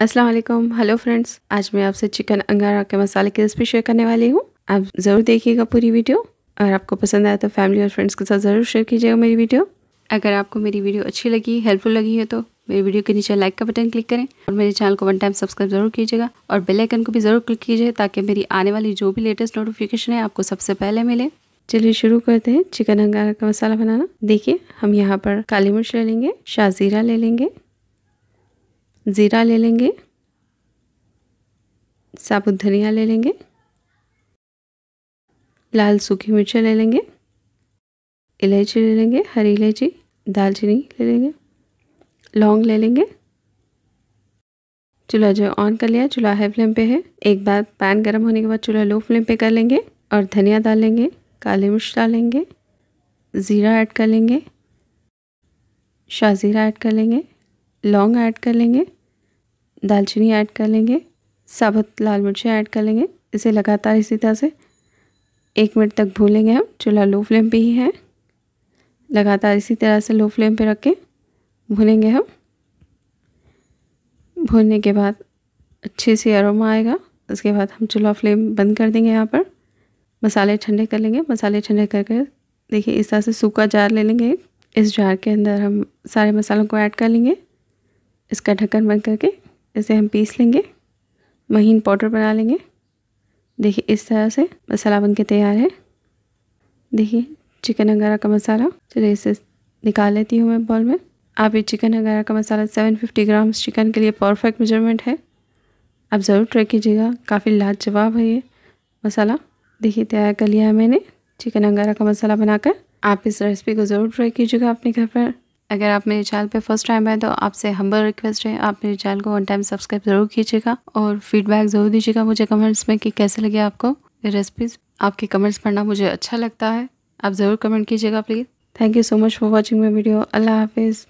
Aslam hello friends आज मैं आपसे चिकन अंगारा के मसाले की रेसिपी शेयर करने वाली हूँ आप ज़रूर देखिएगा पूरी वीडियो और आपको पसंद आया तो फैमिली और फ्रेंड्स के साथ ज़रूर शेयर कीजिएगा मेरी वीडियो अगर आपको मेरी वीडियो अच्छी लगी हेल्पफुल लगी है तो मेरी वीडियो के नीचे लाइक का बटन क्लिक करें और मेरे चैनल को वन टाइम सब्सक्राइब जरूर कीजिएगा और बेल आइकन को भी ज़रूर क्लिक कीजिए ताकि मेरी आने वाली जो भी लेटेस्ट नोटिफिकेशन है आपको सबसे पहले मिले चलिए शुरू करते हैं चिकन अंगारा का मसाला बनाना देखिए हम यहाँ पर काली मिर्च ले लेंगे शाजीरा ले लेंगे ज़ीरा ले लेंगे साबुत धनिया ले लेंगे लाल सूखी मिर्चें ले लेंगे इलायची ले लेंगे हरी इलायची दालचीनी ले लेंगे लौंग ले लेंगे चूल्हा जो ऑन कर लिया चूल्हा हाई फ्लेम पे है एक बार पैन गर्म होने के बाद चूल्हा लो फ्लेम पे कर लेंगे और धनिया डाल लेंगे काली मिर्च डालेंगे ज़ीरा ऐड कर लेंगे शाह ज़ीरा ऐड कर लेंगे लौंग ऐड कर लेंगे दालचीनी ऐड कर लेंगे साबुत लाल मिर्चें ऐड कर लेंगे इसे लगातार इसी तरह से एक मिनट तक भूलेंगे हम चूल्हा लो फ्लेम पे ही है लगातार इसी तरह से लो फ्लेम पे रख के भूनेंगे हम भूनने के बाद अच्छे से अरोमा आएगा उसके बाद हम चूल्हा फ्लेम बंद कर देंगे यहाँ पर मसाले ठंडे कर लेंगे मसाले ठंडे करके देखिए इस तरह से सूखा जार ले लेंगे इस जार के अंदर हम सारे मसालों को ऐड कर लेंगे इसका ढक्कन बंद करके इसे हम पीस लेंगे महीन पाउडर बना लेंगे देखिए इस तरह से मसाला बन के तैयार है देखिए चिकन अंगारा का मसाला चलिए इसे निकाल लेती हूँ मैं बॉल में आप ये चिकन अंगारा का मसाला 750 ग्राम्स चिकन के लिए परफेक्ट मेजरमेंट है आप ज़रूर ट्राई कीजिएगा काफ़ी लाजवाब है ये मसाला देखिए तैयार कर लिया है मैंने चिकन अंगारा का मसाला बनाकर आप इस रेसिपी को ज़रूर ट्राई कीजिएगा अपने घर पर अगर आप मेरे चैनल पे फर्स्ट टाइम है तो आपसे हम्बल रिक्वेस्ट है आप मेरे चैनल को वन टाइम सब्सक्राइब ज़रूर कीजिएगा और फीडबैक ज़रूर दीजिएगा मुझे कमेंट्स में कि कैसे लगे आपको रेसिपीज़ आपके कमेंट्स पढ़ना मुझे अच्छा लगता है आप ज़रूर कमेंट कीजिएगा please thank you so much for watching my video अल्लाह हाफिज़